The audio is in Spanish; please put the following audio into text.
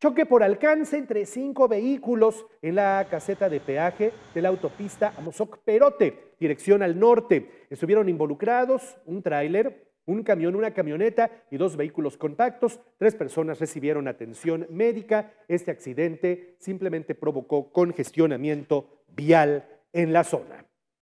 Choque por alcance entre cinco vehículos en la caseta de peaje de la autopista Amozoc Perote, dirección al norte. Estuvieron involucrados un tráiler, un camión, una camioneta y dos vehículos compactos. Tres personas recibieron atención médica. Este accidente simplemente provocó congestionamiento vial en la zona.